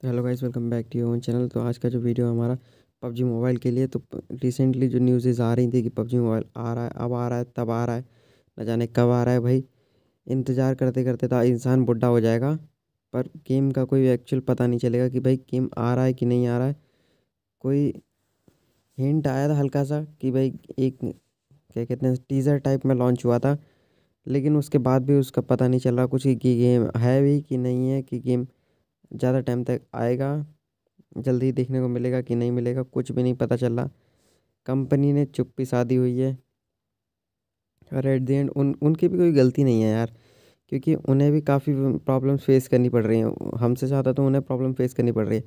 तो hello guys welcome back to your channel तो आज का जो वीडियो है हमारा पबजी मोबाइल के लिए तो रिसेंटली जो न्यूज़ेज़ आ रही थी कि पबजी मोबाइल आ रहा है अब आ रहा है तब आ रहा है न जाने कब आ रहा है भाई इंतज़ार करते करते तो इंसान बुढ़ा हो जाएगा पर गेम का कोई एक्चुअल पता नहीं चलेगा कि भाई गेम आ रहा है कि नहीं आ रहा है कोई हिंट आया था हल्का सा कि भाई एक क्या कहते हैं टीज़र टाइप में लॉन्च हुआ था लेकिन उसके बाद भी उसका पता नहीं चल रहा कुछ कि गेम है भी कि नहीं है कि गेम ज़्यादा टाइम तक आएगा जल्दी देखने को मिलेगा कि नहीं मिलेगा कुछ भी नहीं पता चल रहा कंपनी ने चुप्पी साधी हुई है और एट दी एंड उन उनकी भी कोई गलती नहीं है यार क्योंकि उन्हें भी काफ़ी प्रॉब्लम्स फेस करनी पड़ रही हैं हमसे ज़्यादा तो उन्हें प्रॉब्लम फेस करनी पड़ रही है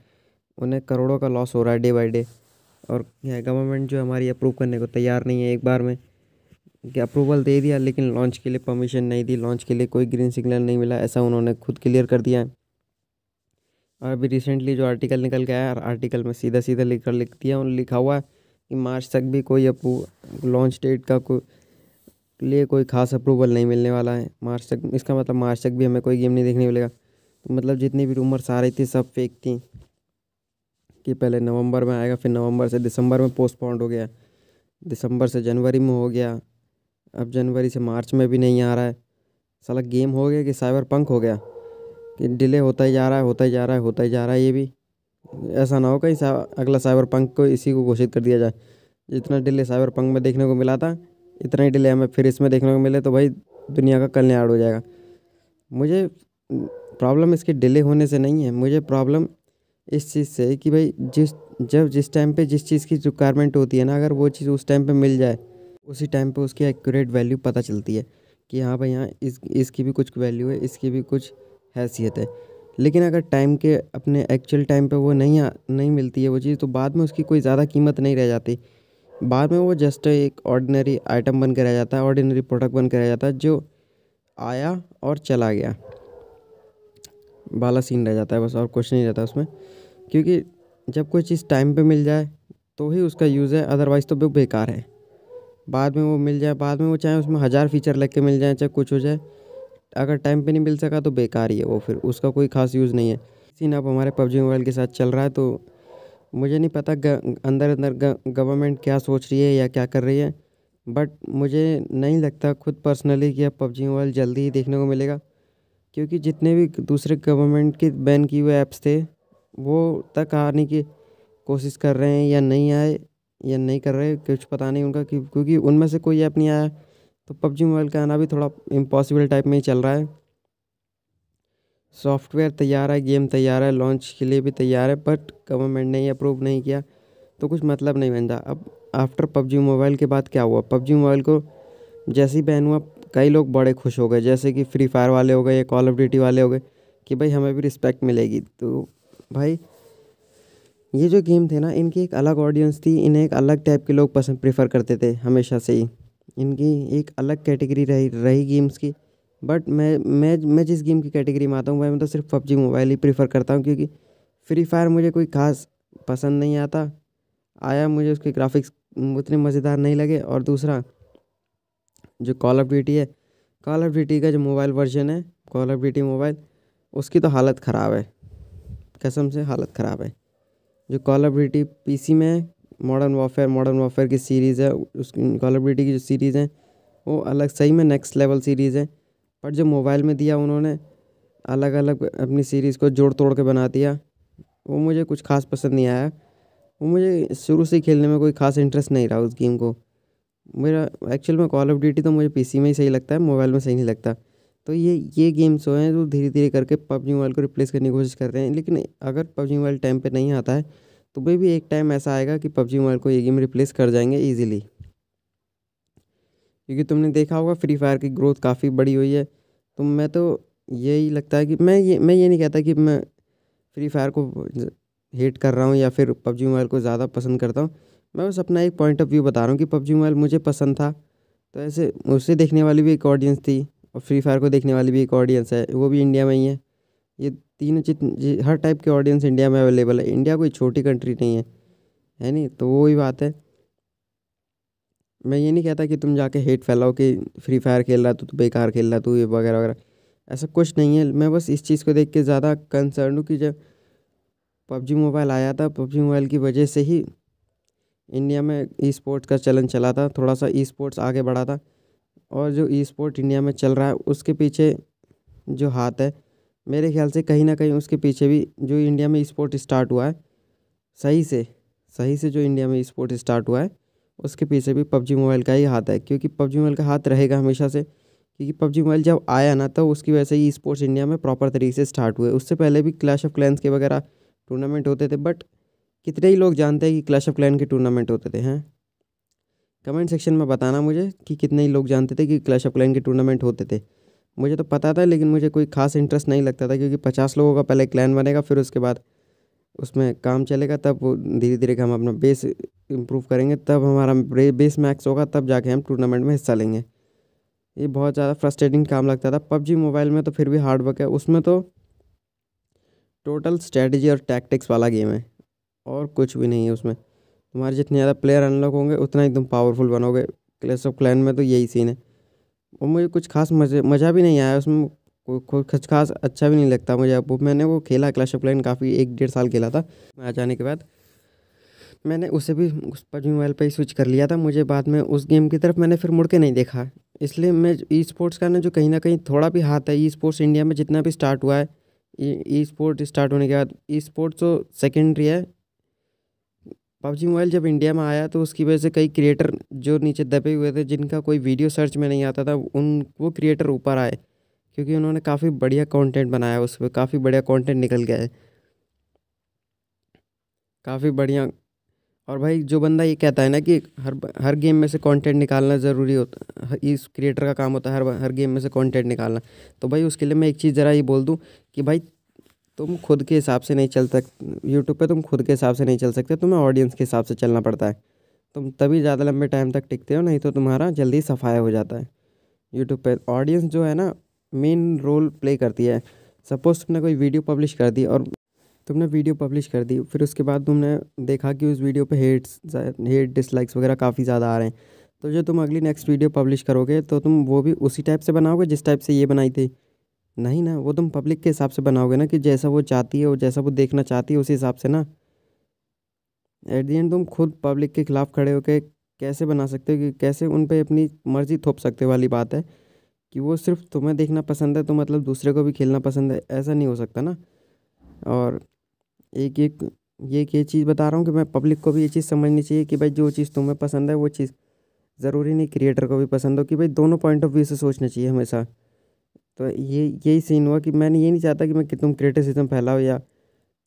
उन्हें करोड़ों का लॉस हो रहा है डे बाई डे और गवर्नमेंट जो हमारी अप्रूव करने को तैयार नहीं है एक बार में कि अप्रूवल दे दिया लेकिन लॉन्च के लिए परमिशन नहीं दी लॉन्च के लिए कोई ग्रीन सिग्नल नहीं मिला ऐसा उन्होंने खुद क्लियर कर दिया है और अभी रिसेंटली जो आर्टिकल निकल गया है आर्टिकल में सीधा सीधा लिख कर लिख दिया उन्होंने लिखा हुआ है कि मार्च तक भी कोई लॉन्च डेट का कोई लिए कोई खास अप्रूवल नहीं मिलने वाला है मार्च तक इसका मतलब मार्च तक भी हमें कोई गेम नहीं देखने मिलेगा तो मतलब जितनी भी रूमर्स आ रही थी सब फेक थी कि पहले नवंबर में आएगा फिर नवंबर से दिसंबर में पोस्टपोन्ड हो गया दिसंबर से जनवरी में हो गया अब जनवरी से मार्च में भी नहीं आ रहा है साला गेम हो गया कि साइबर पंख हो गया कि डिले होता ही जा रहा है होता ही जा रहा है होता ही जा रहा है ये भी ऐसा ना हो कहीं सा अगला साइबर पंक को इसी को घोषित कर दिया जाए जितना डिले साइबर पंक में देखने को मिला था इतना ही डिले हमें फिर इसमें देखने को मिले तो भाई दुनिया का कल्याण हो जाएगा मुझे प्रॉब्लम इसके डिले होने से नहीं है मुझे प्रॉब्लम इस चीज़ से है कि भाई जिस जब जिस टाइम पे जिस चीज़ की रिक्वायरमेंट होती है ना अगर वो चीज़ उस टाइम पे मिल जाए उसी टाइम पे उसकी एक्यूरेट वैल्यू पता चलती है कि हाँ भाई यहाँ इस इसकी भी कुछ वैल्यू है इसकी भी कुछ हैसियत है लेकिन अगर टाइम के अपने एक्चुअल टाइम पे वो नहीं आ, नहीं मिलती है वो चीज़ तो बाद में उसकी कोई ज़्यादा कीमत नहीं रह जाती बाद में वो जस्ट एक ऑर्डिनरी आइटम बन के रह जाता है ऑर्डिनरी प्रोडक्ट बन के रह जाता है जो आया और चला गया बाला सीन रह जाता है बस और कुछ नहीं रहता उसमें क्योंकि जब कोई चीज़ टाइम पर मिल जाए तो ही उसका यूज़ है अदरवाइज़ तो वो बेकार है बाद में वो मिल जाए बाद में वो चाहे उसमें हज़ार फीचर लग के मिल जाए चाहे कुछ हो जाए अगर टाइम पे नहीं मिल सका तो बेकार ही है वो फिर उसका कोई खास यूज़ नहीं है सीन अब हमारे पबजी मोबाइल के साथ चल रहा है तो मुझे नहीं पता ग, अंदर अंदर गवर्नमेंट क्या सोच रही है या क्या कर रही है बट मुझे नहीं लगता खुद पर्सनली कि अब पबजी मोबाइल जल्दी ही देखने को मिलेगा क्योंकि जितने भी दूसरे गवर्नमेंट के बैन किए हुए ऐप्स थे वो तक आने की कोशिश कर रहे हैं या नहीं आए या नहीं कर रहे कुछ पता नहीं उनका क्योंकि उनमें से कोई ऐप नहीं आया तो पबजी मोबाइल का आना भी थोड़ा इम्पॉसिबल टाइप में ही चल रहा है सॉफ्टवेयर तैयार है गेम तैयार है लॉन्च के लिए भी तैयार है बट गवर्नमेंट ने अप्रूव नहीं किया तो कुछ मतलब नहीं बनता अब आफ्टर पबजी मोबाइल के बाद क्या हुआ पबजी मोबाइल को जैसे ही बैन हुआ कई लोग बड़े खुश हो गए जैसे कि फ्री फायर वाले हो गए या कॉल ऑफ ड्यूटी वाले हो गए कि भाई हमें भी रिस्पेक्ट मिलेगी तो भाई ये जो गेम थे ना इनकी एक अलग ऑडियंस थी इन्हें एक अलग टाइप के लोग पसंद प्रेफर करते थे हमेशा से ही इनकी एक अलग कैटेगरी रही रही गेम्स की बट मैं मैं मैं जिस गेम की कैटेगरी में आता हूँ भाई मैं तो सिर्फ पबजी मोबाइल ही प्रीफर करता हूँ क्योंकि फ्री फायर मुझे कोई खास पसंद नहीं आता आया मुझे उसके ग्राफिक्स उतने मज़ेदार नहीं लगे और दूसरा जो कॉल ऑफ ड्यूटी है कॉल ऑफ ड्यूटी का जो मोबाइल वर्जन है कॉल ऑफ ड्यूटी मोबाइल उसकी तो हालत ख़राब है कसम से हालत ख़राब है जो कॉल ऑफ ड्यूटी पी में है मॉडर्न वॉफेयर मॉडर्न वॉफेयर की सीरीज़ है उसकी कॉल ऑफ ड्यूटी की जो सीरीज़ हैं वो अलग सही में नेक्स्ट लेवल सीरीज़ है पर जो मोबाइल में दिया उन्होंने अलग अलग अपनी सीरीज़ को जोड़ तोड़ के बना दिया वो मुझे कुछ खास पसंद नहीं आया वो मुझे शुरू से खेलने में कोई खास इंटरेस्ट नहीं रहा उस गेम को मेरा एक्चुअल में कॉल ऑफ ड्यूटी तो मुझे पीसी में ही सही लगता है मोबाइल में सही नहीं लगता तो ये ये गेम्स हैं जो धीरे धीरे करके पबजी मोबाइल को रिप्लेस करने की कोशिश कर रहे हैं लेकिन अगर पबजी मोबाइल टाइम पर नहीं आता है तो वे भी एक टाइम ऐसा आएगा कि पबजी मोबाइल को ये गेम रिप्लेस कर जाएंगे ईजिली क्योंकि तुमने देखा होगा फ्री फायर की ग्रोथ काफ़ी बड़ी हुई है तो मैं तो यही लगता है कि मैं ये मैं ये नहीं कहता कि मैं फ्री फायर को हेट कर रहा हूँ या फिर पबजी मोबाइल को ज़्यादा पसंद करता हूँ मैं बस अपना एक पॉइंट ऑफ व्यू बता रहा हूँ कि पबजी मोबाइल मुझे पसंद था तो ऐसे उससे देखने वाली भी एक ऑडियंस थी और फ्री फायर को देखने वाली भी एक ऑडियंस है वो भी इंडिया में ही है ये तीनों जित हर टाइप के ऑडियंस इंडिया में अवेलेबल है इंडिया कोई छोटी कंट्री नहीं है है नहीं तो वो ही बात है मैं ये नहीं कहता कि तुम जाके हेट फैलाओ कि फ्री फायर खेल रहा तू तो बेकार खेल रहा तू ये वगैरह वगैरह ऐसा कुछ नहीं है मैं बस इस चीज़ को देख के ज़्यादा कंसर्न हूँ कि जब पबजी मोबाइल आया था पबजी मोबाइल की वजह से ही इंडिया में ई स्पोर्ट्स का चलन चला था थोड़ा सा ई स्पोर्ट्स आगे बढ़ा था और जो ई स्पोर्ट इंडिया में चल रहा है उसके पीछे जो हाथ है मेरे ख्याल से कहीं ना कहीं उसके पीछे भी जो इंडिया में स्पोर्ट स्टार्ट हुआ है सही से सही से जो इंडिया में स्पोर्ट स्टार्ट हुआ है उसके पीछे भी पबजी मोबाइल का ही हाथ है क्योंकि पबजी मोबाइल का हाथ रहेगा हमेशा से क्योंकि पबजी मोबाइल जब आया ना तो उसकी वजह से ही स्पोर्ट्स इंडिया में प्रॉपर तरीके से स्टार्ट हुए उससे पहले भी क्लैश ऑफ क्लैंस के वगैरह टूर्नामेंट होते थे बट कितने ही लोग जानते हैं कि क्लैश ऑफ क्लैन के टूर्नामेंट होते थे हैं कमेंट सेक्शन में बताना मुझे कि कितने ही लोग जानते थे कि क्लैश ऑफ क्लैन के टूर्नामेंट होते थे मुझे तो पता था लेकिन मुझे कोई खास इंटरेस्ट नहीं लगता था क्योंकि पचास लोगों का पहले क्लैन बनेगा फिर उसके बाद उसमें काम चलेगा तब वो धीरे धीरे हम अपना बेस इम्प्रूव करेंगे तब हमारा बेस मैक्स होगा तब जाके हम टूर्नामेंट में हिस्सा लेंगे ये बहुत ज़्यादा फ्रस्ट्रेटिंग काम लगता था पबजी मोबाइल में तो फिर भी हार्डवर्क है उसमें तो टोटल स्ट्रेटजी और टैक्टिक्स वाला गेम है और कुछ भी नहीं है उसमें तुम्हारे जितने ज़्यादा प्लेयर अनलॉक होंगे उतना ही तुम पावरफुल बनोगे क्लेश ऑफ क्लैन में तो यही सीन है और मुझे कुछ ख़ास मज़े मज़ा भी नहीं आया उसमें कोई कुछ ख़ास अच्छा भी नहीं लगता मुझे अब मैंने वो खेला क्लैश ऑफ क्लैन काफ़ी एक डेढ़ साल खेला था आ जाने के बाद मैंने उसे भी उस पर भी मोबाइल पर ही स्विच कर लिया था मुझे बाद में उस गेम की तरफ मैंने फिर मुड़ के नहीं देखा इसलिए मैं ई स्पोर्ट्स का ना जो कहीं ना कहीं थोड़ा भी हाथ है ई स्पोर्ट्स इंडिया में जितना भी स्टार्ट हुआ है ई स्पोर्ट स्टार्ट होने के बाद ई स्पोर्ट्स तो सेकेंडरी है पबजी मोबाइल जब इंडिया में आया तो उसकी वजह से कई क्रिएटर जो नीचे दबे हुए थे जिनका कोई वीडियो सर्च में नहीं आता था उन वो क्रिएटर ऊपर आए क्योंकि उन्होंने काफ़ी बढ़िया कंटेंट बनाया उस पर काफ़ी बढ़िया कंटेंट निकल गया है काफ़ी बढ़िया और भाई जो बंदा ये कहता है ना कि हर हर गेम में से कंटेंट निकालना ज़रूरी होता है इस क्रिएटर का काम होता है हर हर गेम में से कंटेंट निकालना तो भाई उसके लिए मैं एक चीज़ ज़रा ये बोल दूँ कि भाई तुम खुद के हिसाब से नहीं चल सक यूट्यूब पे तुम खुद के हिसाब से नहीं चल सकते तुम्हें ऑडियंस के हिसाब से चलना पड़ता है तुम तभी ज़्यादा लंबे टाइम तक टिकते हो नहीं तो तुम्हारा जल्दी सफाया हो जाता है यूट्यूब पर ऑडियंस जो है ना मेन रोल प्ले करती है सपोज़ तुमने कोई वीडियो पब्लिश कर दी और तुमने वीडियो पब्लिश कर दी फिर उसके बाद तुमने देखा कि उस वीडियो पे हेट्स हेट डिसलाइक्स वगैरह काफ़ी ज़्यादा आ रहे हैं तो जो तुम अगली नेक्स्ट वीडियो पब्लिश करोगे तो तुम वो भी उसी टाइप से बनाओगे जिस टाइप से ये बनाई थी नहीं ना वो तुम पब्लिक के हिसाब से बनाओगे ना कि जैसा वो चाहती है और जैसा वो देखना चाहती है उसी हिसाब से ना एट दी एंड तुम खुद पब्लिक के खिलाफ खड़े होकर कैसे बना सकते हो कि कैसे उन पर अपनी मर्जी थोप सकते वाली बात है कि वो सिर्फ तुम्हें देखना पसंद है तो मतलब दूसरे को भी खेलना पसंद है ऐसा नहीं हो सकता ना और एक एक ये ये चीज़ बता रहा हूँ कि मैं पब्लिक को भी ये चीज़ समझनी चाहिए कि भाई जो चीज़ तुम्हें पसंद है वो चीज़ ज़रूरी नहीं क्रिएटर को भी पसंद हो कि भाई दोनों पॉइंट ऑफ व्यू से सोचना चाहिए हमेशा तो ये यही सीन हुआ कि मैंने ये नहीं चाहता कि मैं कि तुम क्रिटिसिज्म फैलाओ या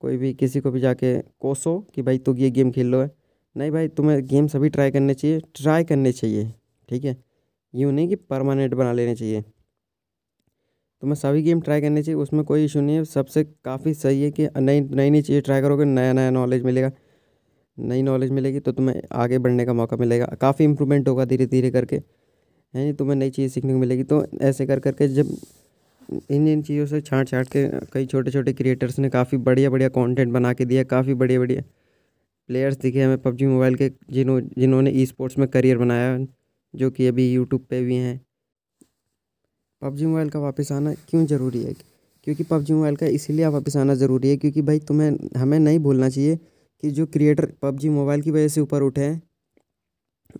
कोई भी किसी को भी जाके कोसो कि भाई तू ये गेम खेल लो है नहीं भाई तुम्हें गेम सभी ट्राई करने चाहिए ट्राई करने चाहिए ठीक है यूँ नहीं कि परमानेंट बना लेने चाहिए तो मैं सभी गेम ट्राई करने चाहिए उसमें कोई इशू नहीं है सबसे काफ़ी सही है कि नई नई नई चीज़ें ट्राई करोगे नया नया नॉलेज मिलेगा नई नॉलेज मिलेगी तो तुम्हें आगे बढ़ने का मौका मिलेगा काफ़ी इंप्रूवमेंट होगा धीरे धीरे करके है नहीं तुम्हें नई चीज़ सीखने को मिलेगी तो ऐसे कर करके जब इन इन चीज़ों से छाँट छाँट के कई छोटे छोटे क्रिएटर्स ने काफ़ी बढ़िया बढ़िया कॉन्टेंट बना के दिया काफ़ी बढ़िया बढ़िया प्लेयर्स दिखे हमें पबजी मोबाइल के जिन्हों जिन्होंने ई स्पोर्ट्स में करियर बनाया जो कि अभी यूट्यूब पे भी हैं पबजी मोबाइल का वापस आना क्यों ज़रूरी है क्योंकि पबजी मोबाइल का इसीलिए वापस आना ज़रूरी है क्योंकि भाई तुम्हें हमें नहीं भूलना चाहिए कि जो क्रिएटर पबजी मोबाइल की वजह से ऊपर उठे हैं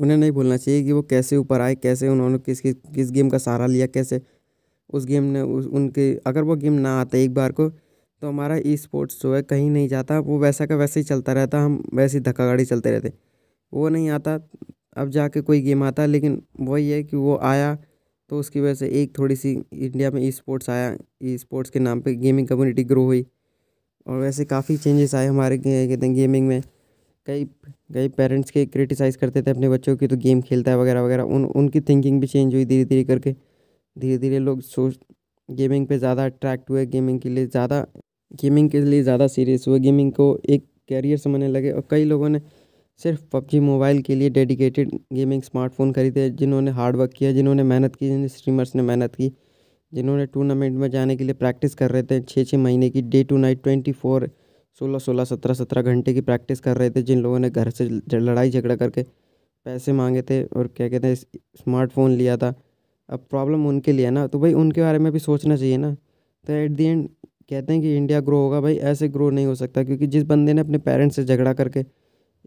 उन्हें नहीं भूलना चाहिए कि वो कैसे ऊपर आए कैसे उन्होंने किस किस किस गेम का सहारा लिया कैसे उस गेम ने उस उनके अगर वो गेम ना आता एक बार को तो हमारा ई स्पोर्ट्स जो है कहीं नहीं जाता वो वैसा का वैसे ही चलता रहता हम वैसे ही धक्का गाड़ी चलते रहते वो नहीं आता अब जाके कोई गेम आता लेकिन वही है कि वो आया तो उसकी वजह से एक थोड़ी सी इंडिया में ई स्पोर्ट्स आया ई स्पोर्ट्स के नाम पे गेमिंग कम्युनिटी ग्रो हुई और वैसे काफ़ी चेंजेस आए हमारे कहते हैं गेमिंग में कई कई पेरेंट्स के क्रिटिसाइज़ करते थे अपने बच्चों की तो गेम खेलता है वगैरह वगैरह उन उनकी थिंकिंग भी चेंज हुई धीरे धीरे करके धीरे धीरे लोग सोच गेमिंग पे ज़्यादा अट्रैक्ट हुए गेमिंग के लिए ज़्यादा गेमिंग के लिए ज़्यादा सीरियस हुए गेमिंग को एक कैरियर समझने लगे और कई लोगों ने सिर्फ पबजी मोबाइल के लिए डेडिकेटेड गेमिंग स्मार्टफोन खरीदे जिन्होंने हार्डवर्क किया जिन्होंने मेहनत की जिन्होंने स्ट्रीमर्स ने मेहनत की जिन्होंने टूर्नामेंट में जाने के लिए प्रैक्टिस कर रहे थे छः छः महीने की day to night twenty four सोलह सोलह सत्रह सत्रह घंटे की प्रैक्टिस कर रहे थे जिन लोगों ने घर से लड़ाई झगड़ा करके पैसे मांगे थे और क्या कहते हैं स्मार्टफोन लिया था अब प्रॉब्लम उनके लिए ना तो भाई उनके बारे में भी सोचना चाहिए ना तो एट दी एंड कहते हैं कि इंडिया ग्रो होगा भाई ऐसे ग्रो नहीं हो सकता क्योंकि जिस बंदे ने अपने पेरेंट्स से झगड़ा करके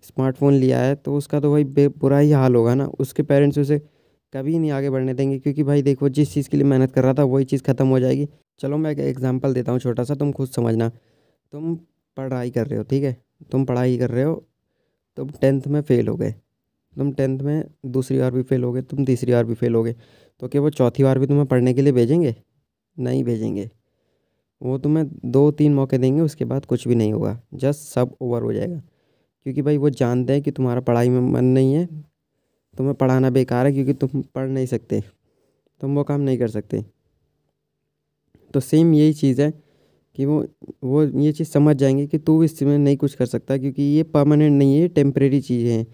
स्मार्टफोन लिया है तो उसका तो भाई बुरा ही हाल होगा ना उसके पेरेंट्स उसे कभी नहीं आगे बढ़ने देंगे क्योंकि भाई देखो जिस चीज़ के लिए मेहनत कर रहा था वही चीज़ ख़त्म हो जाएगी चलो मैं एक एग्ज़ाम्पल देता हूँ छोटा सा तुम खुद समझना तुम पढ़ाई कर रहे हो ठीक है तुम पढ़ाई कर रहे हो तुम टेंथ में फ़ेल हो गए तुम टेंथ में दूसरी बार भी फेल हो गए तुम तीसरी बार भी फेल हो गए तो क्या वो चौथी बार भी तुम्हें पढ़ने के लिए भेजेंगे नहीं भेजेंगे वो तुम्हें दो तीन मौके देंगे उसके बाद कुछ भी नहीं होगा जस्ट सब ओवर हो जाएगा क्योंकि भाई वो जानते हैं कि तुम्हारा पढ़ाई में मन नहीं है तुम्हें पढ़ाना बेकार है क्योंकि तुम पढ़ नहीं सकते तुम वो काम नहीं कर सकते तो सेम यही चीज़ है कि वो वो ये चीज़ समझ जाएंगे कि तू इसमें नहीं कुछ कर सकता क्योंकि ये परमानेंट नहीं है ये टेम्परेरी चीज़ें हैं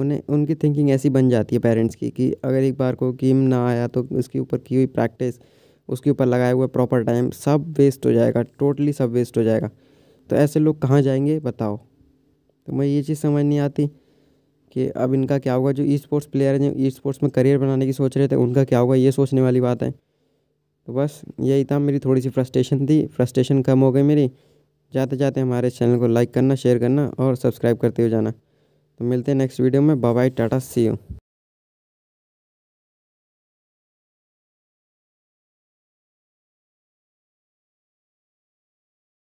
उन्हें उनकी थिंकिंग ऐसी बन जाती है पेरेंट्स की कि अगर एक बार को गेम ना आया तो उसके ऊपर की हुई प्रैक्टिस उसके ऊपर लगाया हुआ प्रॉपर टाइम सब वेस्ट हो जाएगा टोटली सब वेस्ट हो जाएगा तो ऐसे लोग कहाँ जाएंगे बताओ तो मैं ये चीज़ समझ नहीं आती कि अब इनका क्या होगा जो ई स्पोर्ट्स प्लेयर हैं जो ई स्पोर्ट्स में करियर बनाने की सोच रहे थे उनका क्या होगा ये सोचने वाली बात है तो बस यही था मेरी थोड़ी सी फ्रस्ट्रेशन थी फ्रस्ट्रेशन कम हो गई मेरी जाते जाते हमारे चैनल को लाइक करना शेयर करना और सब्सक्राइब करते हुए जाना तो मिलते हैं नेक्स्ट वीडियो में बाय टाटा सी यू